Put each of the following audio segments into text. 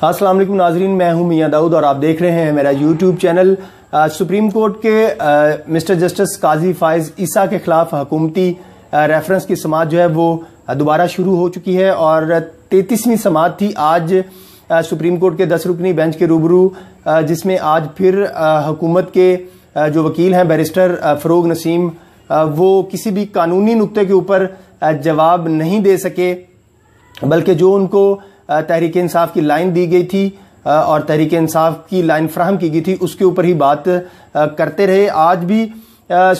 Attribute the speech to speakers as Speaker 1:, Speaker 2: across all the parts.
Speaker 1: हाँ, असलम नाजरीन मैं हूं मियां दाऊद और आप देख रहे हैं मेरा यूट्यूब चैनल सुप्रीम कोर्ट के आ, मिस्टर जस्टिस काजी फायज ईसा के खिलाफ हुकूमती रेफरेंस की समाज जो है वो दोबारा शुरू हो चुकी है और तैतीसवीं समाज थी आज आ, सुप्रीम कोर्ट के दस रुकनी बेंच के रूबरू जिसमें आज फिर हुकूमत के जो वकील हैं बैरिस्टर फरोग नसीम वो किसी भी कानूनी नुकते के ऊपर जवाब नहीं दे सके बल्कि जो उनको तहरीक इंसाफ की लाइन दी गई थी और तहरीक इंसाफ की लाइन फ्राहम की गई थी उसके ऊपर ही बात करते रहे आज भी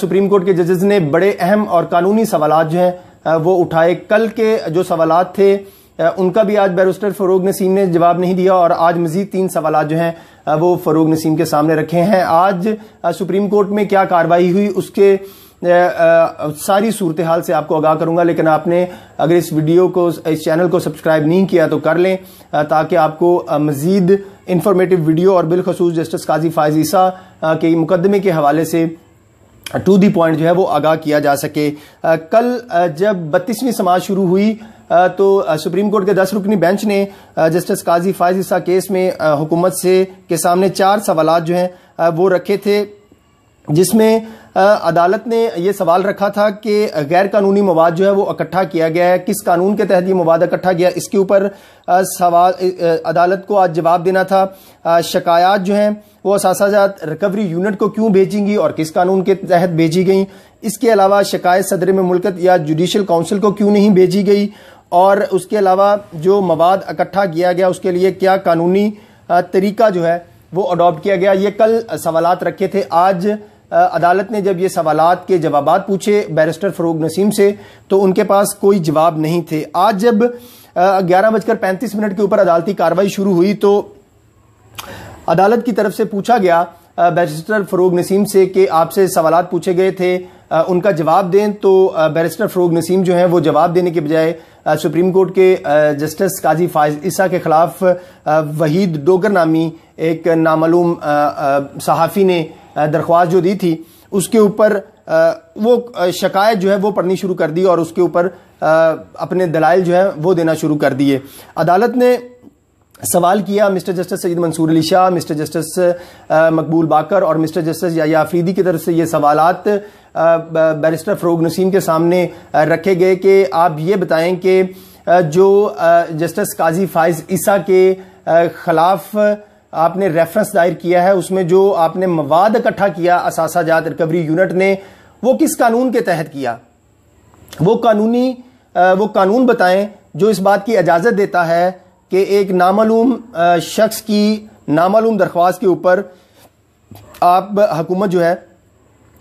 Speaker 1: सुप्रीम कोर्ट के जजेज ने बड़े अहम और कानूनी सवाल जो हैं वो उठाए कल के जो सवाल थे उनका भी आज बैरिस्टर फरोग नसीम ने जवाब नहीं दिया और आज मजीद तीन सवाल जो हैं वो फरोग नसीम के सामने रखे हैं आज सुप्रीम कोर्ट में क्या कार्रवाई हुई उसके सारी सूरत हाल से आपको आगाह करूंगा लेकिन आपने अगर इस वीडियो को इस चैनल को सब्सक्राइब नहीं किया तो कर लें ताकि आपको मजीद इंफॉर्मेटिव वीडियो और बिलखसूस जस्टिस काजी फायज ईसा के मुकदमे के हवाले से टू दी पॉइंट जो है वो आगाह किया जा सके कल जब बत्तीसवीं समाज शुरू हुई तो सुप्रीम कोर्ट के दस रुकनी बेंच ने जस्टिस काजी फायज ईसा केस में हुकूमत से के सामने चार सवाल जो हैं वो रखे थे जिसमें अदालत ने यह सवाल रखा था कि गैर कानूनी मवाद जो है वो इकट्ठा किया गया है किस कानून के तहत ये मवाद इकट्ठा किया इसके ऊपर सवाल अदालत को आज जवाब देना था शिकायत जो हैं वो असाजात रिकवरी यूनिट को क्यों भेजेंगी और किस कानून के तहत भेजी गई इसके अलावा शिकायत सदर में मुल्कत या जुडिशल काउंसिल को क्यों नहीं भेजी गई और उसके अलावा जो मवाद इकट्ठा किया गया उसके लिए क्या कानूनी तरीका जो है वो अडॉप्ट किया गया ये कल सवाल रखे थे आज अदालत ने जब ये सवाल के जवाब पूछे बैरिस्टर फरूग नसीम से तो उनके पास कोई जवाब नहीं थे आज जब ग्यारह बजकर पैंतीस मिनट के ऊपर अदालती कार्रवाई शुरू हुई तो अदालत की तरफ से पूछा गया बैरिस्टर फरूग नसीम से कि आपसे सवाल पूछे गए थे उनका जवाब दें तो बैरिस्टर फरोग नसीम जो हैं वो जवाब देने के बजाय सुप्रीम कोर्ट के जस्टिस काजी फायज ईसा के खिलाफ वहीद डोगर नामी एक नामालूम सहाफ़ी ने दरख्वास्त जो दी थी उसके ऊपर वो शिकायत जो है वो पढ़नी शुरू कर दी और उसके ऊपर अपने दलाइल जो है वो देना शुरू कर दिए अदालत ने सवाल किया mister justice Syed Mansoor Ali Shah mister justice Maqbool Baqar और मिस्टर जस्टिस या आफरीदी की तरफ से ये सवाल बैरिस्टर फ़रोग नसीम के सामने रखे गए कि आप ये बताएं कि जो जस्टिस काजी फाइज ईसा के ख़िलाफ़ आपने रेफरेंस दायर किया है उसमें जो आपने मवाद इकट्ठा किया असासा जात रिकवरी यूनिट ने वो किस कानून के तहत किया वो कानूनी वो कानून बताएं जो इस बात की इजाज़त देता है कि एक नामालूम शख्स की नामालूम दरख्वास्त के ऊपर आप हकूमत जो है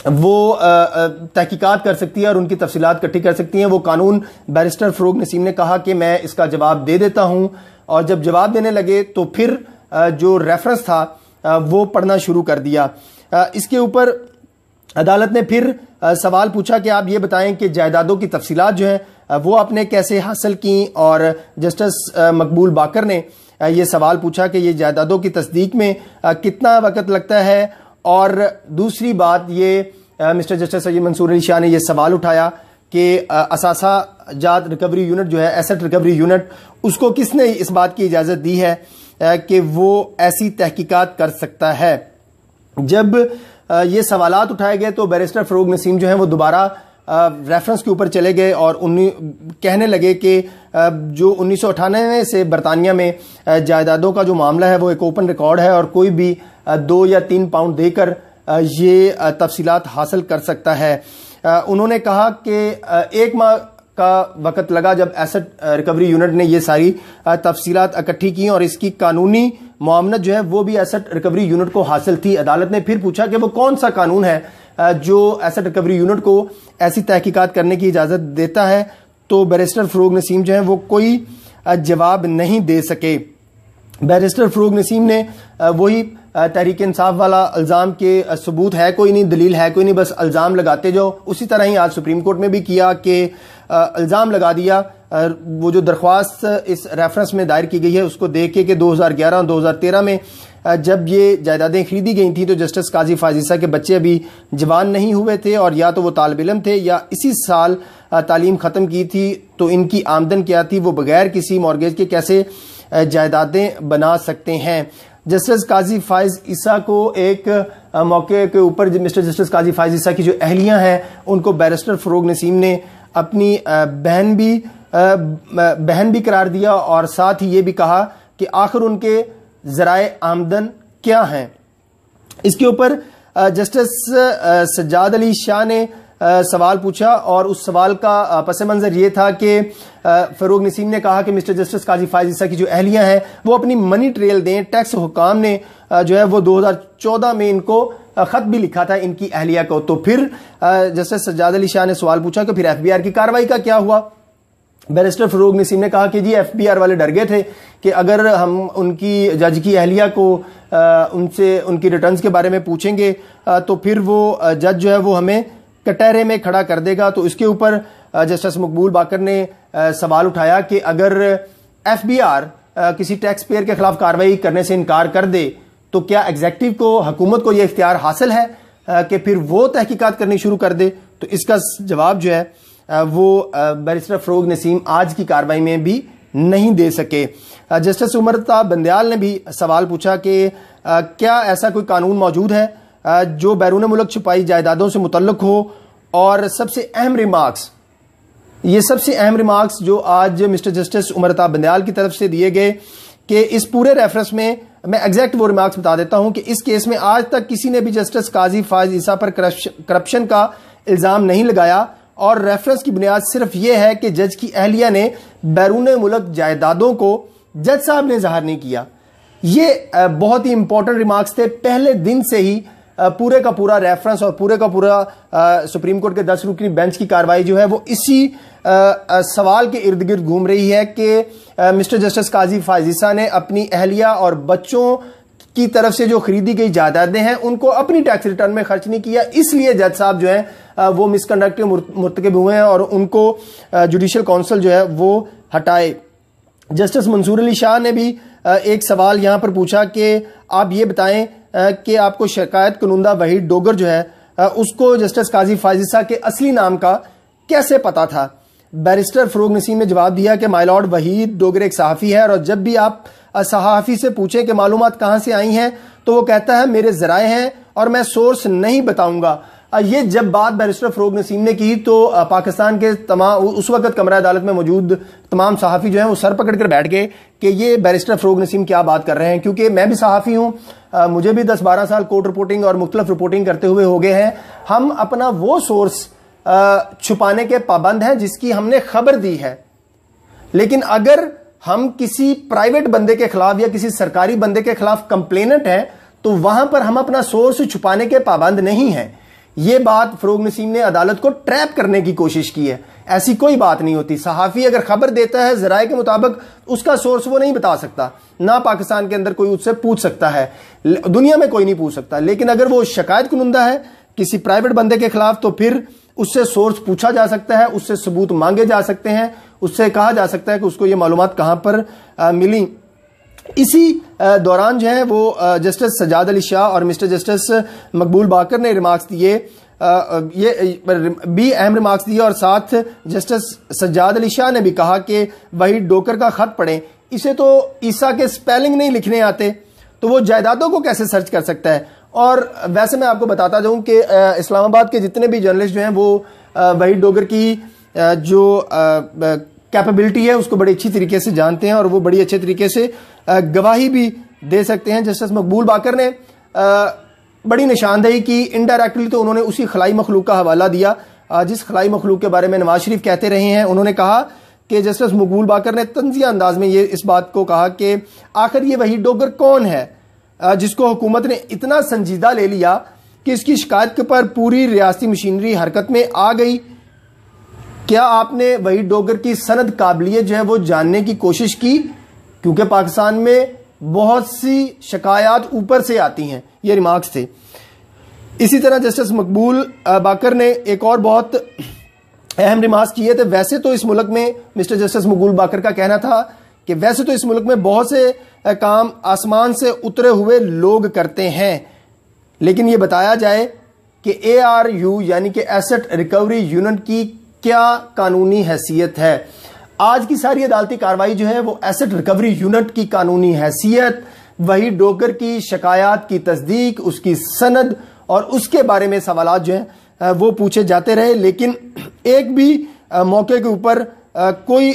Speaker 1: वो तहकीकत कर सकती है और उनकी तफसीत इकट्ठी कर सकती हैं वो कानून बैरिस्टर फरूक नसीम ने कहा कि मैं इसका जवाब दे देता हूं और जब जवाब देने लगे तो फिर जो रेफरेंस था वो पढ़ना शुरू कर दिया इसके ऊपर अदालत ने फिर सवाल पूछा कि आप ये बताएं कि जायदादों की तफसीत जो हैं वो आपने कैसे हासिल की और जस्टिस मकबूल बाकर ने ये सवाल पूछा कि ये जायदादों की तस्दीक में कितना वक्त लगता है और दूसरी बात ये मिस्टर जस्टिस सैद मंसूर अली शाह ने यह सवाल उठाया कि असासा जात रिकवरी यूनिट जो है एसेट रिकवरी यूनिट उसको किसने इस बात की इजाज़त दी है कि वो ऐसी तहकीकात कर सकता है जब ये सवाल उठाए गए तो बैरिस्टर फरूक नसीम जो है वो दोबारा रेफरेंस के ऊपर चले गए और कहने लगे कि जो उन्नीस से बरतानिया में जायदादों का जो मामला है वो एक ओपन रिकॉर्ड है और कोई भी दो या तीन पाउंड देकर ये तफसीलात हासिल कर सकता है उन्होंने कहा कि एक माह का वक़्त लगा जब एसेट रिकवरी यूनिट ने ये सारी uh, तफसीलात इकट्ठी की और इसकी कानूनी मामनत जो है वो भी एसेट रिकवरी यूनिट को हासिल थी अदालत ने फिर पूछा कि वो कौन सा कानून है uh, जो एसेट रिकवरी यूनिट को ऐसी तहकीकात करने की इजाज़त देता है तो बैरिस्टर फरोग नसीम जो है वो कोई uh, जवाब नहीं दे सके बैरिस्टर फ़रूग नसीम ने वही तहरीक इंसाफ वाला अल्ज़ाम के सबूत है कोई नहीं दलील है कोई नहीं बस अल्ज़ाम लगाते जाओ उसी तरह ही आज सुप्रीम कोर्ट में भी किया कि अल्ज़ाम लगा दिया वो जो दरख्वास्त इस रेफरेंस में दायर की गई है उसको देख के कि 2011 और 2013 में जब ये जायदादें खरीदी गई थी तो जस्टिस काजी फाजिसा के बच्चे अभी जवान नहीं हुए थे और या तो वो तालब इलम थे या इसी साल तालीम ख़त्म की थी तो इनकी आमदन क्या थी वो बगैर किसी मॉर्गेज के कैसे जायदादें बना सकते हैं जस्टिस काजी फायज ईसा को एक मौके के ऊपर मिस्टर जस्टिस काजी फायज ईसा की जो अहलियाँ हैं उनको बैरिस्टर फ़रोग नसीम ने अपनी बहन भी बहन भी करार दिया और साथ ही ये भी कहा कि आखिर उनके ज़राए आमदन क्या हैं इसके ऊपर जस्टिस सज्जाद अली शाह ने सवाल पूछा और उस सवाल का पस मंज़र ये था कि फ़रूग नसीम ने कहा कि मिस्टर जस्टिस काजी फायज की जो अहलिया हैं वो अपनी मनी ट्रेल दें टैक्स हुकाम ने जो है वो 2014 में इनको ख़त भी लिखा था इनकी अहलिया को तो फिर जस्टिस सज्जाद अली शाह ने सवाल पूछा कि फिर एफ की कार्रवाई का क्या हुआ बैरिस्टर फरूग नसीम ने कहा कि जी एफ वाले डर गए थे कि अगर हम उनकी जज की अहलिया को आ, उनसे उनकी रिटर्न्स के बारे में पूछेंगे आ, तो फिर वो जज जो है वो हमें कटहरे में खड़ा कर देगा तो इसके ऊपर जस्टिस मकबूल बाकर ने सवाल उठाया कि अगर एफबीआर किसी टैक्स पेयर के खिलाफ कार्रवाई करने से इनकार कर दे तो क्या एग्जेक्टिव को हुकूमत को यह इख्तियार हासिल है कि फिर वो तहकीकात करनी शुरू कर दे तो इसका जवाब जो है वो बैरिस्टर फरोग नसीम आज की कार्रवाई में भी नहीं दे सके जस्टिस उमरता बंदयाल ने भी सवाल पूछा कि क्या ऐसा कोई कानून मौजूद है जो बैरून मुल्क छुपाई जायदादों से मुतलक हो और सबसे अहम रिमार्क्स ये सबसे अहम रिमार्क्स जो आज मिस्टर जस्टिस उमरता बंदयाल की तरफ से दिए गए कि इस पूरे रेफरेंस में मैं एग्जैक्ट वो रिमार्क्स बता देता हूं कि इस केस में आज तक किसी ने भी जस्टिस काजी फायज ईसा पर करप्शन का इल्ज़ाम नहीं लगाया और रेफरेंस की बुनियाद सिर्फ यह है कि जज की अहलिया ने बैरून मुल्क जायदादों को जज साहब ने जहर नहीं किया ये बहुत ही इंपॉर्टेंट रिमार्क्स थे पहले दिन से ही पूरे का पूरा रेफरेंस और पूरे का पूरा सुप्रीम कोर्ट के दस रुकनी बेंच की कार्रवाई जो है वो इसी सवाल के इर्द गिर्द घूम रही है कि मिस्टर जस्टिस काजी फाजिसा ने अपनी अहलिया और बच्चों की तरफ से जो खरीदी गई जायदादें हैं उनको अपनी टैक्स रिटर्न में खर्च नहीं किया इसलिए जज साहब जो है वो मिसकंडक्ट के मुर्तकब हुए हैं और उनको जुडिशल काउंसिल जो है वो हटाए जस्टिस मंसूर अली शाह ने भी एक सवाल यहां पर पूछा कि आप ये बताएं कि आपको शिकायत कनुंदा वहीद डोगर जो है उसको जस्टिस काजी फाजिसा के असली नाम का कैसे पता था बैरिस्टर फरूग नसीम ने जवाब दिया कि माइलॉर्ड वहीद डोगर एक सहाफ़ी है और जब भी आप सहाफ़ी से पूछें कि मालूम कहाँ से आई हैं तो वो कहता है मेरे ज़राए हैं और मैं सोर्स नहीं बताऊंगा ये जब बात बैरिस्टर फरोग नसीम ने की तो पाकिस्तान के तमाम उस वक्त कमरा अदालत में मौजूद तमाम सहाफ़ी जो हैं वो सर पकड़ कर बैठ गए कि ये बैरिस्टर फरोग नसीम क्या बात कर रहे हैं क्योंकि मैं भी सहाफ़ी हूं मुझे भी दस बारह साल कोर्ट रिपोर्टिंग और मुख्तलिफ रिपोर्टिंग करते हुए हो गए हैं हम अपना वो सोर्स छुपाने के पाबंद हैं जिसकी हमने खबर दी है लेकिन अगर हम किसी प्राइवेट बंदे के खिलाफ या किसी सरकारी बंदे के खिलाफ कंप्लेनेंट हैं तो वहां पर हम अपना सोर्स छुपाने के पाबंद नहीं हैं ये बात फरोग नसीम ने अदालत को ट्रैप करने की कोशिश की है ऐसी कोई बात नहीं होती सहाफ़ी अगर खबर देता है ज़राए के मुताबिक उसका सोर्स वो नहीं बता सकता ना पाकिस्तान के अंदर कोई उससे पूछ सकता है दुनिया में कोई नहीं पूछ सकता लेकिन अगर वो शिकायत कुनंदा है किसी प्राइवेट बंदे के खिलाफ तो फिर उससे सोर्स पूछा जा सकता है उससे सबूत मांगे जा सकते हैं उससे कहा जा सकता है कि उसको ये मालूम कहां पर आ, मिली इसी दौरान जो है वो जस्टिस सजाद अली शाह और मिस्टर जस्टिस मकबूल बाकर ने रिमार्क्स दिए ये भी अहम रिमार्क्स दिए और साथ जस्टिस सज्जाद अली शाह ने भी कहा कि वही डोकर का खत पढ़ें इसे तो ईसा के स्पेलिंग नहीं लिखने आते तो वो जायदादों को कैसे सर्च कर सकता है और वैसे मैं आपको बताता जाऊं कि इस्लामाबाद के जितने भी जर्नलिस्ट जो हैं वो वही डोगर की जो कैपेबिलिटी है उसको बड़ी अच्छी तरीके से जानते हैं और वो बड़ी अच्छे तरीके से गवाही भी दे सकते हैं जस्टिस मकबूल बाकर ने बड़ी निशानदेही की इनडायरेक्टली तो उन्होंने उसी खलाई मखलूक का हवाला दिया जिस खलाई मखलूक के बारे में नवाज शरीफ कहते रहे हैं उन्होंने कहा कि जस्टिस मकबूल बाकर ने तंजिया अंदाज में ये इस बात को कहा कि आखिर ये वही डोगर कौन है जिसको हुकूमत ने इतना संजीदा ले लिया कि इसकी शिकायत पर पूरी रियासी मशीनरी हरकत में आ गई क्या आपने वही डोगर की सनद काबिलियत जो है वो जानने की कोशिश की क्योंकि पाकिस्तान में बहुत सी शिकायत ऊपर से आती हैं ये रिमार्क्स थे इसी तरह जस्टिस मकबूल बाकर ने एक और बहुत अहम रिमार्क्स किए थे वैसे तो इस मुल्क में मिस्टर जस्टिस मकबूल बाकर का कहना था कि वैसे तो इस मुल्क में बहुत से काम आसमान से उतरे हुए लोग करते हैं लेकिन ये बताया जाए कि ए आर यू यानी कि एसेट रिकवरी यूनिट की क्या कानूनी हैसियत है आज की सारी अदालती कार्रवाई जो है वो एसेट रिकवरी यूनिट की कानूनी हैसियत वही डोकर की शिकायत की तस्दीक उसकी सनद और उसके बारे में सवाल जो हैं वो पूछे जाते रहे लेकिन एक भी मौके के ऊपर कोई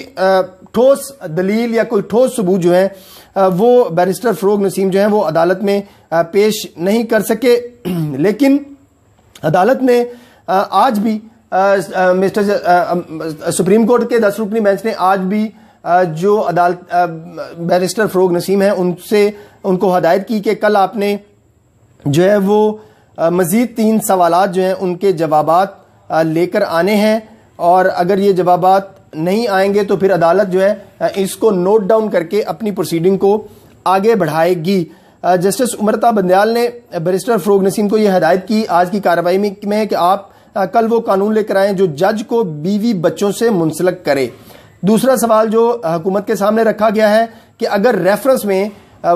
Speaker 1: ठोस दलील या कोई ठोस सबूत जो है वो बैरिस्टर फरोग नसीम जो है वो अदालत में पेश नहीं कर सके लेकिन अदालत ने आज भी मिस्टर सुप्रीम कोर्ट के दस रुकनी बेंच ने आज भी जो अदालत बैरिस्टर फरोग नसीम है उनसे उनको हदायत की कि कल आपने जो है वो मज़ीद तीन सवाल जो हैं उनके जवाब लेकर आने हैं और अगर ये जवाब नहीं आएंगे तो फिर अदालत जो है इसको नोट डाउन करके अपनी प्रोसीडिंग को आगे बढ़ाएगी जस्टिस उमरता बंदयाल ने बैरिस्टर फरोग नसीम को यह हदायत की आज की कार्रवाई में कि आप कल वो कानून लेकर आए जो जज को बीवी बच्चों से मुंसलक करे दूसरा सवाल जो हुकूमत के सामने रखा गया है कि अगर रेफरेंस में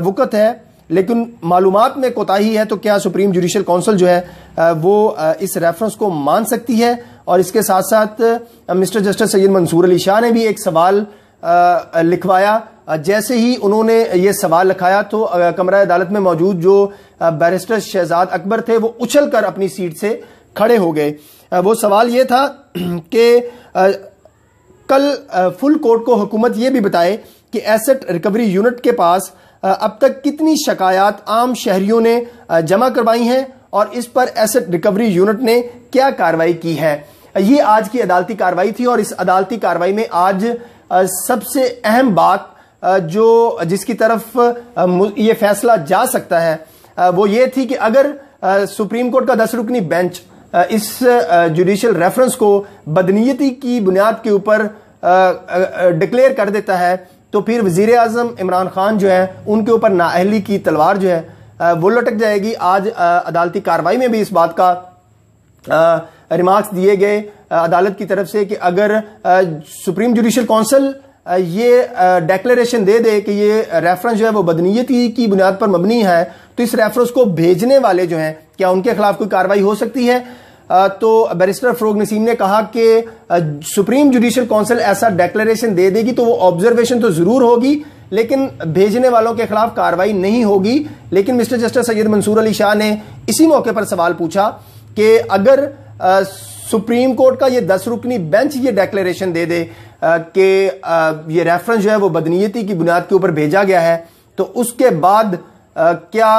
Speaker 1: वक़त है लेकिन मालूम में कोताही है तो क्या सुप्रीम जुडिशल काउंसिल जो है वो इस रेफरेंस को मान सकती है और इसके साथ साथ मिस्टर जस्टिस सैयद मंसूर अली शाह ने भी एक सवाल लिखवाया जैसे ही उन्होंने ये सवाल लिखाया तो कमरा अदालत में मौजूद जो बैरिस्टर शहजाद अकबर थे वो उछल कर अपनी सीट से खड़े हो गए वो सवाल ये था कि कल फुल कोर्ट को हुकूमत ये भी बताए कि एसेट रिकवरी यूनिट के पास अब तक कितनी शिकायत आम शहरियों ने जमा करवाई हैं और इस पर एसेट रिकवरी यूनिट ने क्या कार्रवाई की है ये आज की अदालती कार्रवाई थी और इस अदालती कार्रवाई में आज सबसे अहम बात जो जिसकी तरफ ये फैसला जा सकता है वो ये थी कि अगर सुप्रीम कोर्ट का दस रुकनी बेंच इस जुडिशल रेफरेंस को बदनीयती की बुनियाद के ऊपर डिक्लेयर कर देता है तो फिर वजीर अजम इमरान खान जो है उनके ऊपर नाअहली की तलवार जो है वो लटक जाएगी आज अदालती कार्रवाई में भी इस बात का रिमार्क्स दिए गए अदालत की तरफ से कि अगर सुप्रीम जुडिशल काउंसिल ये डेक्लेरेशन दे दे कि ये रेफरेंस जो है वो बदनीयती की बुनियाद पर मबनी है तो इस रेफरेंस को भेजने वाले जो हैं क्या उनके खिलाफ कोई कार्रवाई हो सकती है तो बैरिस्टर फरोग नसीम ने कहा कि सुप्रीम जुडिशियल काउंसिल ऐसा डेक्लेरेशन दे देगी तो वो ऑब्जर्वेशन तो जरूर होगी लेकिन भेजने वालों के खिलाफ कार्रवाई नहीं होगी लेकिन मिस्टर जस्टिस सैयद मंसूर अली शाह ने इसी मौके पर सवाल पूछा कि अगर सुप्रीम कोर्ट का ये दस रुकनी बेंच ये डेक्लेरेशन दे दे कि ये रेफरेंस जो है वो बदनीयती की बुनियाद के ऊपर भेजा गया है तो उसके बाद क्या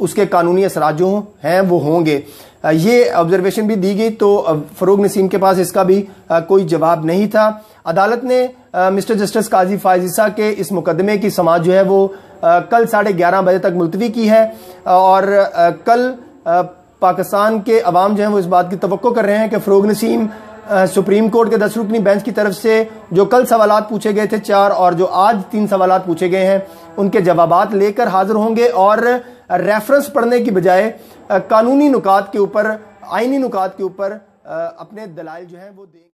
Speaker 1: उसके कानूनी असरा जो हैं वो होंगे ये ऑब्जर्वेशन भी दी गई तो फरोग नसीम के पास इसका भी कोई जवाब नहीं था अदालत ने मिस्टर जस्टिस काजी फायजिसा के इस मुकदमे की समाज जो है वो कल साढ़े ग्यारह बजे तक मुलतवी की है और कल पाकिस्तान के अवाम जो है वो इस बात की तो कर रहे हैं कि फरोग नसीम सुप्रीम कोर्ट के दस रुकनी बेंच की तरफ से जो कल सवाल पूछे गए थे चार और जो आज तीन सवाल पूछे गए हैं उनके जवाब लेकर हाजिर होंगे और रेफरेंस पढ़ने की बजाय कानूनी नुकात के ऊपर आईनी नुकात के ऊपर अपने दलाल जो है वो देंगे